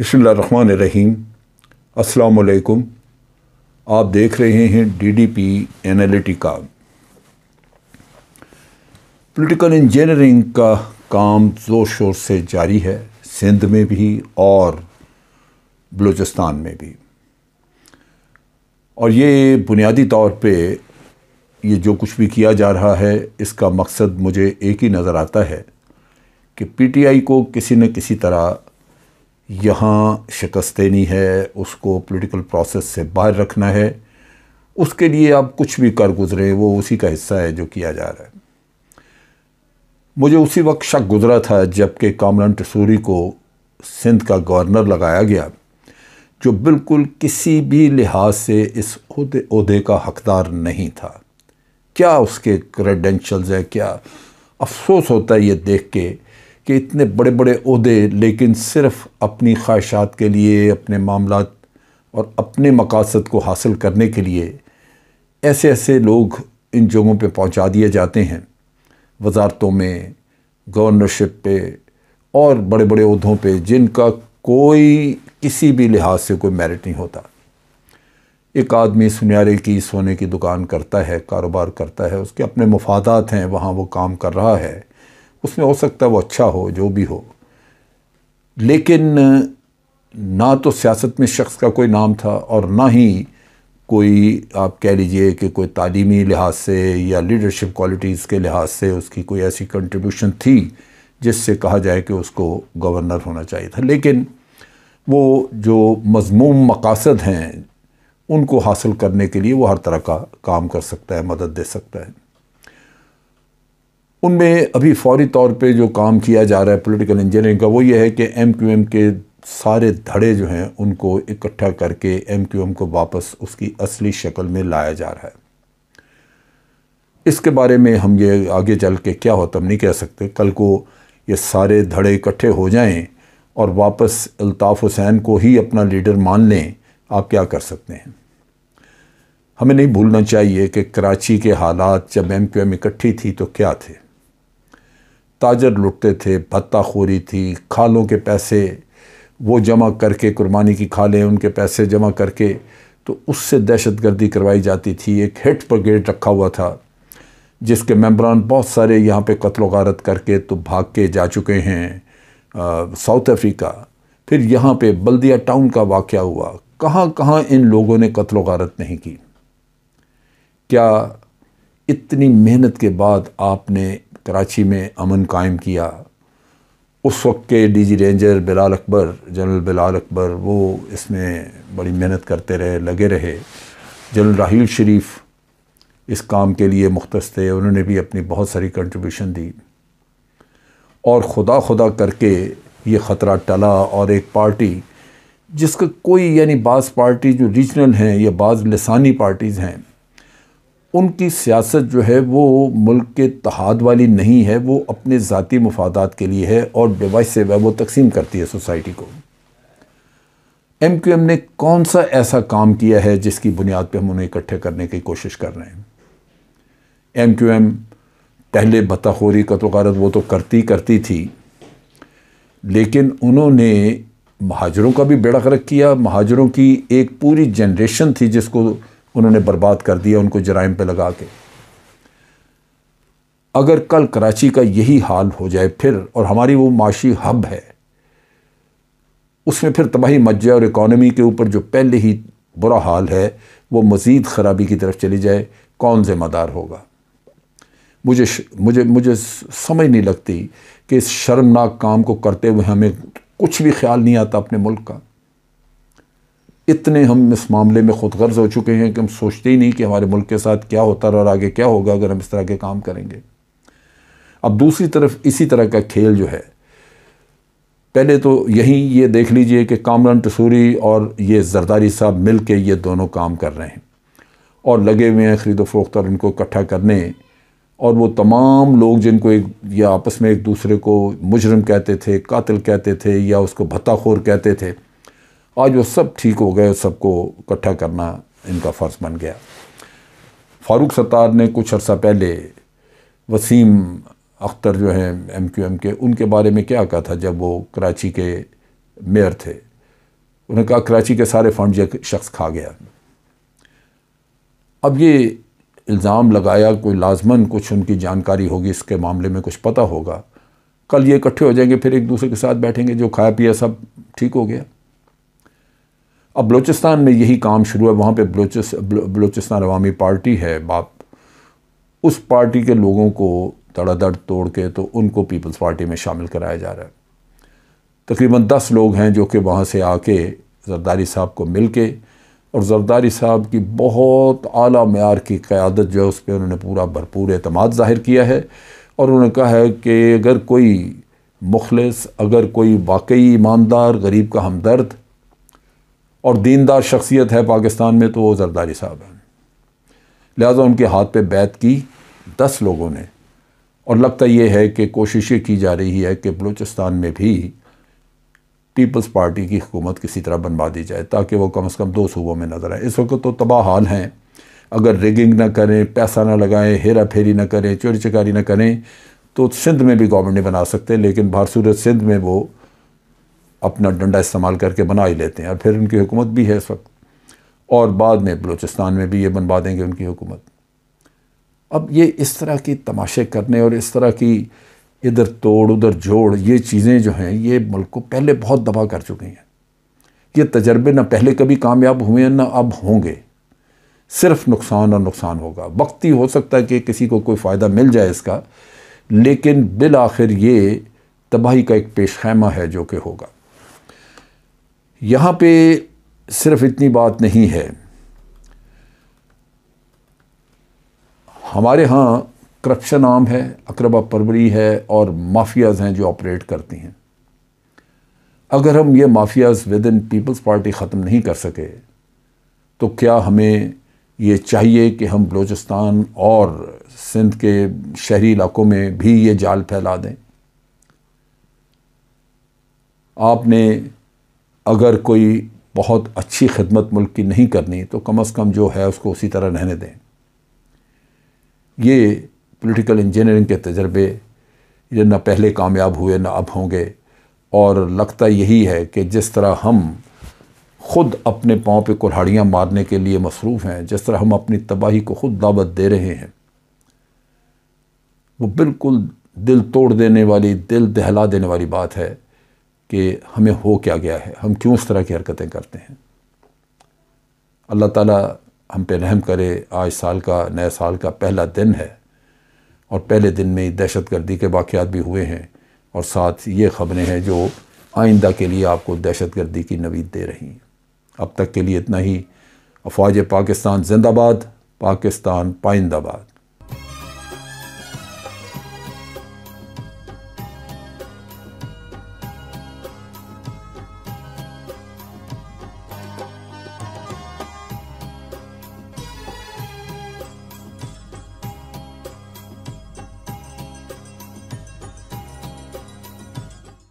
बसमीम अस्सलाम आप देख रहे हैं डीडीपी एनालिटिका पॉलिटिकल इंजीनियरिंग का काम ज़ोर शोर से जारी है सिंध में भी और बलूचिस्तान में भी और ये बुनियादी तौर पे ये जो कुछ भी किया जा रहा है इसका मकसद मुझे एक ही नज़र आता है कि पीटीआई को किसी न किसी तरह यहाँ शिकस्त देनी है उसको पॉलिटिकल प्रोसेस से बाहर रखना है उसके लिए आप कुछ भी कर गुजरे वो उसी का हिस्सा है जो किया जा रहा है मुझे उसी वक्त शक गुजरा था जबकि कामरान टसूरी को सिंध का गवर्नर लगाया गया जो बिल्कुल किसी भी लिहाज से इस इसदे का हकदार नहीं था क्या उसके क्रेडेंशल्स है क्या अफसोस होता है ये देख के कि इतने बड़े बड़े अहदे लेकिन सिर्फ़ अपनी ख्वाहिशात के लिए अपने मामला और अपने मकासद को हासिल करने के लिए ऐसे ऐसे लोग इन जगहों पर पहुँचा दिए जाते हैं वजारतों में गवर्नरशिप पे और बड़े बड़े अहदों पर जिनका कोई किसी भी लिहाज से कोई मेरिट नहीं होता एक आदमी सुनहरे की सोने की दुकान करता है कारोबार करता है उसके अपने मफादात हैं वहाँ वो काम कर रहा है उसमें हो सकता है वो अच्छा हो जो भी हो लेकिन ना तो सियासत में शख्स का कोई नाम था और ना ही कोई आप कह लीजिए कि कोई तालीमी लिहाज से या लीडरशिप क्वालिटीज़ के लिहाज से उसकी कोई ऐसी कंट्रीब्यूशन थी जिससे कहा जाए कि उसको गवर्नर होना चाहिए था लेकिन वो जो मजमूम मकासद हैं उनको हासिल करने के लिए वो हर तरह का काम कर सकता है मदद दे सकता है उनमें अभी फौरी तौर पे जो काम किया जा रहा है पॉलिटिकल इंजीनियरिंग का वो ये है कि एम क्यू एम के सारे धड़े जो हैं उनको इकट्ठा करके एम क्यू एम को वापस उसकी असली शक्ल में लाया जा रहा है इसके बारे में हम ये आगे चल के क्या होता हम नहीं कह सकते कल को ये सारे धड़े इकट्ठे हो जाएं और वापस अल्ताफ़ हुसैन को ही अपना लीडर मान लें आप क्या कर सकते हैं हमें नहीं भूलना चाहिए कि कराची के हालात जब एम क्यू एम इकट्ठी थी तो क्या थे ताजर लुटते थे भत्ता खोरी थी खालों के पैसे वो जमा करके कुर्बानी की खालें उनके पैसे जमा करके तो उससे दहशत गर्दी करवाई जाती थी एक पर गेट रखा हुआ था जिसके मेम्बरान बहुत सारे यहाँ पे कत्ल गारत करके तो भाग के जा चुके हैं साउथ अफ्रीका फिर यहाँ पे बल्दिया टाउन का वाक़ हुआ कहाँ कहाँ इन लोगों ने कत्ल गारत नहीं की क्या इतनी मेहनत के बाद आपने कराची में अमन कायम किया उस वक्त के DG ranger Bilal Akbar general Bilal Akbar वो इसमें बड़ी मेहनत करते रहे लगे रहे जनरल राहील शरीफ इस काम के लिए मुख्त थे उन्होंने भी अपनी बहुत सारी कंट्रीब्यूशन दी और खुदा खुदा करके ये ख़तरा टला और एक पार्टी जिसका कोई यानी बाज़ पार्टी जो रीजनल हैं या बाज़ लसानी पार्टीज़ हैं उनकी सियासत जो है वो मुल्क के तहाद वाली नहीं है वो अपने ज़ाती मफादात के लिए है और बेवज से वह वो तकसीम करती है सोसाइटी को एम क्यू एम ने कौन सा ऐसा काम किया है जिसकी बुनियाद पर हम उन्हें इकट्ठे करने की कोशिश कर रहे हैं एम क्यू एम पहले बताखोरी कतोगारत वो तो करती करती थी लेकिन उन्होंने महाजरों का भी बेड़ा गर्क किया महाजरों की एक पूरी जनरेशन थी जिसको उन्होंने बर्बाद कर दिया उनको जराइम पे लगा के अगर कल कराची का यही हाल हो जाए फिर और हमारी वो माशी हब है उसमें फिर तबाही मच जाए और इकॉनमी के ऊपर जो पहले ही बुरा हाल है वो मज़ीद ख़राबी की तरफ चली जाए कौन ज़िम्मेदार होगा मुझे मुझे मुझे समझ नहीं लगती कि इस शर्मनाक काम को करते हुए हमें कुछ भी ख्याल नहीं आता अपने मुल्क का इतने हम इस मामले में खुद गर्ज हो चुके हैं कि हम सोचते ही नहीं कि हमारे मुल्क के साथ क्या होता रहा और आगे क्या होगा अगर हम इस तरह के काम करेंगे अब दूसरी तरफ इसी तरह का खेल जो है पहले तो यहीं ये देख लीजिए कि कामरान टसूरी और ये जरदारी साहब मिल के ये दोनों काम कर रहे हैं और लगे हुए हैं खरीदो फरोख्त और इनको इकट्ठा करने और वो तमाम लोग जिनको एक या आपस में एक दूसरे को मुजरम कहते थे कातिल कहते थे या उसको भत्ताखोर कहते थे आज वो सब ठीक हो गए सबको इकट्ठा करना इनका फ़र्ज़ बन गया फारूक सत्तार ने कुछ अर्सा पहले वसीम अख्तर जो हैं एम क्यू एम के उनके बारे में क्या कहा था जब वो कराची के मेयर थे उन्होंने कहा कराची के सारे फंड ये शख्स खा गया अब ये इल्ज़ाम लगाया कोई लाजमन कुछ उनकी जानकारी होगी इसके मामले में कुछ पता होगा कल ये इकट्ठे हो जाएंगे फिर एक दूसरे के साथ बैठेंगे जो खाया पिया सब ठीक हो गया अब बलूचिस्तान में यही काम शुरू है वहाँ पर बलोचिस बलूचिस्तान अवामी पार्टी है बाप उस पार्टी के लोगों को धड़ाधड़ तोड़ के तो उनको पीपल्स पार्टी में शामिल कराया जा रहा है तकरीबन दस लोग हैं जो कि वहाँ से आके जरदारी साहब को मिल के और जरदारी साहब की बहुत अली मैार की क़्यादत जो है उस पर उन्होंने पूरा भरपूर अतमाद ज़ाहिर किया है और उन्होंने कहा है कि अगर कोई मुखलस अगर कोई वाकई ईमानदार गरीब का हमदर्द और दीनदार शख्सियत है पाकिस्तान में तो वो जरदारी साहब हैं लिहाजा उनके हाथ पे बैत की दस लोगों ने और लगता ये है कि कोशिशें की जा रही है कि बलूचिस्तान में भी पीपल्स पार्टी की हुकूमत किसी तरह बनवा दी जाए ताकि वो कम अज़ कम दो सूबों में नज़र आए इस वक्त तो तबाह हाल हैं अगर रिगिंग ना करें पैसा ना लगाएं हेरा फेरी ना करें चोरी चकारी ना करें तो सिंध में भी गवर्नमेंट नहीं बना सकते लेकिन भारसूरत सिंध में वो अपना डंडा इस्तेमाल करके बना ही लेते हैं और फिर उनकी हुकूमत भी है इस वक्त और बाद में बलूचिस्तान में भी ये बनवा देंगे उनकी हुकूमत अब ये इस तरह की तमाशे करने और इस तरह की इधर तोड़ उधर जोड़ ये चीज़ें जो हैं ये मुल्क को पहले बहुत दबा कर चुकी हैं ये तजर्बे ना पहले कभी कामयाब हुए हैं ना अब होंगे सिर्फ नुकसान और नुकसान होगा वक्ती हो सकता है कि किसी को कोई फ़ायदा मिल जाए इसका लेकिन बिल आखिर ये तबाही का एक पेश खैमा है जो कि होगा यहाँ पे सिर्फ इतनी बात नहीं है हमारे यहाँ करप्शन आम है अकरबा परवरी है और माफियाज़ हैं जो ऑपरेट करती हैं अगर हम ये mafias within Peoples Party ख़त्म नहीं कर सके तो क्या हमें ये चाहिए कि हम बलूचिस्तान और सिंध के शहरी इलाकों में भी ये जाल फैला दें आपने अगर कोई बहुत अच्छी खिदमत मुल्क की नहीं करनी तो कम अज़ कम जो है उसको उसी तरह रहने दें ये पॉलिटिकल इंजीनियरिंग के तजर्बे ये ना पहले कामयाब हुए ना अब होंगे और लगता यही है कि जिस तरह हम ख़ुद अपने पाँव पे कुल्हाड़ियाँ मारने के लिए मसरूफ़ हैं जिस तरह हम अपनी तबाही को ख़ुद दावत दे रहे हैं वो बिल्कुल दिल तोड़ देने वाली दिल दहला देने वाली बात है कि हमें हो क्या गया है हम क्यों इस तरह की हरकतें करते हैं अल्लाह ताला हम पे रहम करे आज साल का नए साल का पहला दिन है और पहले दिन में ही दहशत गर्दी के वाक़ भी हुए हैं और साथ ये ख़बरें हैं जो आइंदा के लिए आपको दहशत गर्दी की नवीद दे रही हैं अब तक के लिए इतना ही अफवाज पाकिस्तान जिंदाबाद पाकिस्तान पाइंदाबाद